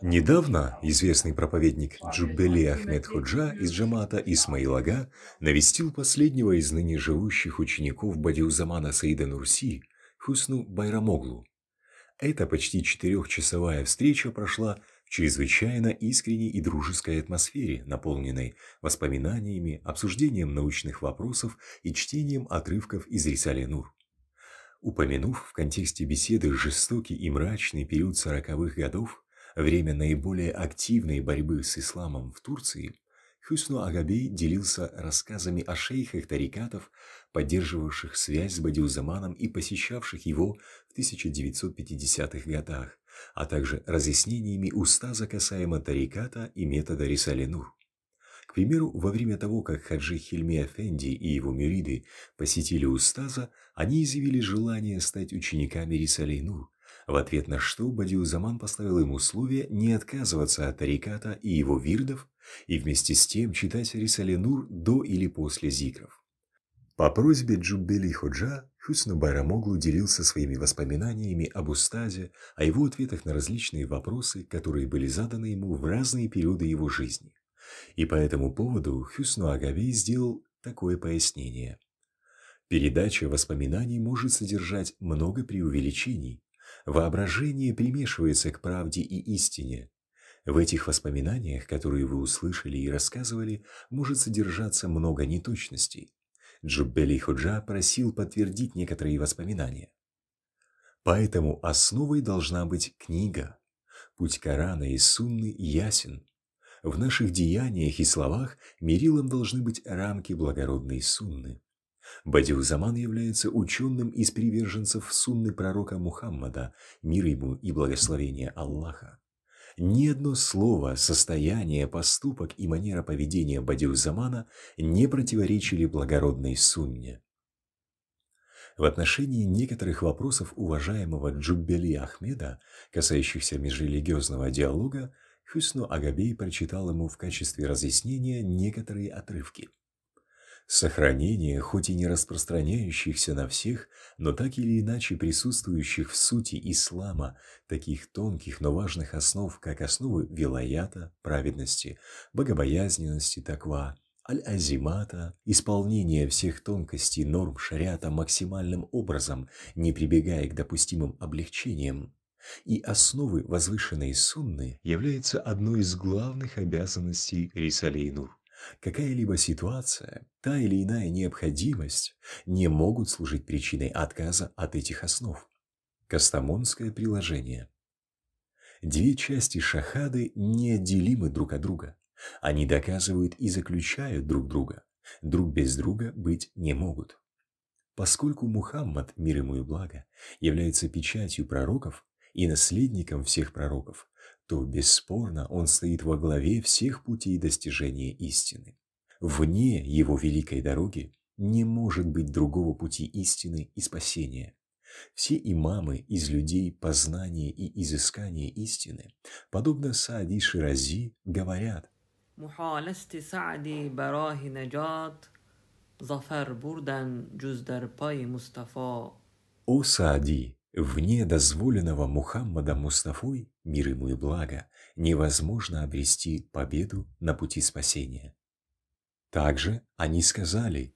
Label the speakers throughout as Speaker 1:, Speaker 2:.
Speaker 1: Недавно известный проповедник Джубели Ахмед Худжа из Джамата Исмаилага навестил последнего из ныне живущих учеников Бадиузамана Саида Нурси, Хусну Байрамоглу. Эта почти четырехчасовая встреча прошла в чрезвычайно искренней и дружеской атмосфере, наполненной воспоминаниями, обсуждением научных вопросов и чтением отрывков из Рисале Нур упомянув в контексте беседы жестокий и мрачный период сороковых годов, время наиболее активной борьбы с исламом в Турции, Хюсну Агабей делился рассказами о шейхах тарикатов, поддерживавших связь с Бадиузаманом и посещавших его в 1950-х годах, а также разъяснениями уста касаемо тариката и метода Рисалинур примеру, во время того, как Хаджи Хильме Афенди и его мюриды посетили Устаза, они изъявили желание стать учениками Рисалейну, в ответ на что Заман поставил им условие не отказываться от ариката и его вирдов и вместе с тем читать Рисалинур до или после зикров. По просьбе Джуббели Ходжа Хюсна Байрамоглу делился своими воспоминаниями об устазе, о его ответах на различные вопросы, которые были заданы ему в разные периоды его жизни. И по этому поводу Хюсно Агавей сделал такое пояснение. Передача воспоминаний может содержать много преувеличений. Воображение примешивается к правде и истине. В этих воспоминаниях, которые вы услышали и рассказывали, может содержаться много неточностей. Джуббели Ходжа просил подтвердить некоторые воспоминания. Поэтому основой должна быть книга. Путь Корана и Сунны ясен, в наших деяниях и словах мерилом должны быть рамки благородной сунны. Бадиул-заман является ученым из приверженцев сунны пророка Мухаммада, мир ему и благословение Аллаха. Ни одно слово, состояние, поступок и манера поведения Бадиул-замана не противоречили благородной сунне. В отношении некоторых вопросов уважаемого Джуббели Ахмеда, касающихся межрелигиозного диалога, Хюсну Агабей прочитал ему в качестве разъяснения некоторые отрывки. Сохранение, хоть и не распространяющихся на всех, но так или иначе присутствующих в сути ислама, таких тонких, но важных основ, как основы вилаята, праведности, богобоязненности, таква, аль-азимата, исполнение всех тонкостей норм шариата максимальным образом, не прибегая к допустимым облегчениям, и основы возвышенной сунны является одной из главных обязанностей Рисалейнур. Какая-либо ситуация, та или иная необходимость не могут служить причиной отказа от этих основ. Кастамонское приложение. Две части шахады неотделимы друг от друга. Они доказывают и заключают друг друга. Друг без друга быть не могут. Поскольку Мухаммад, мир ему и благо, является печатью пророков, и наследником всех пророков, то бесспорно он стоит во главе всех путей достижения истины. Вне его великой дороги не может быть другого пути истины и спасения. Все имамы из людей познания и изыскания истины, подобно Саади Ширази, говорят «О Саади, Вне дозволенного Мухаммадом Мустафой, мир ему и благо, невозможно обрести победу на пути спасения. Также они сказали,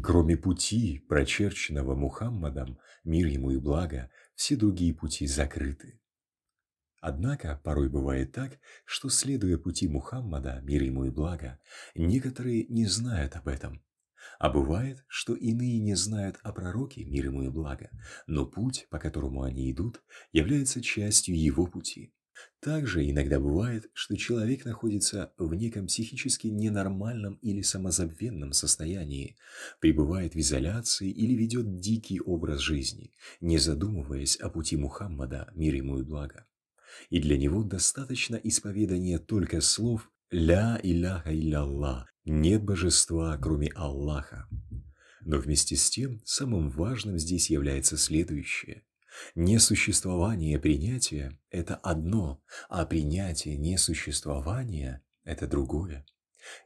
Speaker 1: Кроме пути, прочерченного Мухаммадом, мир ему и благо, все другие пути закрыты. Однако порой бывает так, что, следуя пути Мухаммада, мир ему и благо, некоторые не знают об этом а бывает, что иные не знают о пророке мир ему и благо, но путь, по которому они идут, является частью его пути. Также иногда бывает, что человек находится в неком психически ненормальном или самозабвенном состоянии, пребывает в изоляции или ведет дикий образ жизни, не задумываясь о пути Мухаммада, мир ему и благо. И для него достаточно исповедания только слов «Ля Илляха Илляллах» Нет божества, кроме Аллаха. Но вместе с тем самым важным здесь является следующее. Несуществование принятия – это одно, а принятие несуществования – это другое.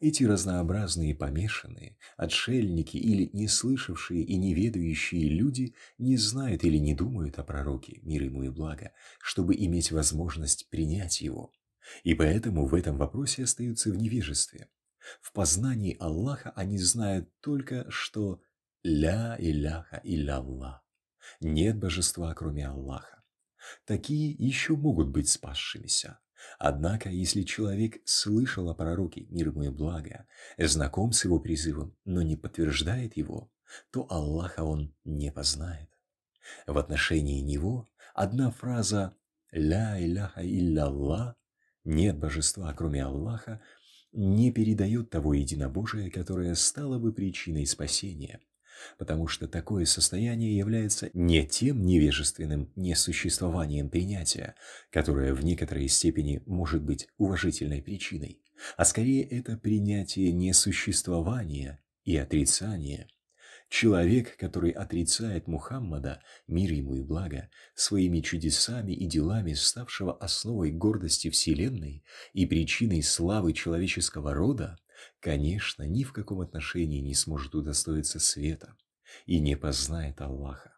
Speaker 1: Эти разнообразные помешанные, отшельники или не слышавшие и не ведающие люди не знают или не думают о пророке, мир ему и благо, чтобы иметь возможность принять его. И поэтому в этом вопросе остаются в невежестве. В познании Аллаха они знают только, что «Ля Иляха Иля Аллах» – нет божества, кроме Аллаха. Такие еще могут быть спасшимися. Однако, если человек слышал о пророке, мир ему и благо, знаком с его призывом, но не подтверждает его, то Аллаха он не познает. В отношении него одна фраза «Ля Иляха Илля Аллах» – нет божества, кроме Аллаха, не передает того единобожия, которое стало бы причиной спасения, потому что такое состояние является не тем невежественным несуществованием принятия, которое в некоторой степени может быть уважительной причиной, а скорее это принятие несуществования и отрицания – Человек, который отрицает Мухаммада, мир ему и благо, своими чудесами и делами, ставшего основой гордости Вселенной и причиной славы человеческого рода, конечно, ни в каком отношении не сможет удостоиться света и не познает Аллаха.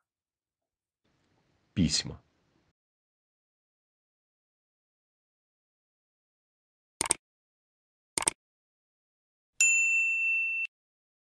Speaker 1: Письма.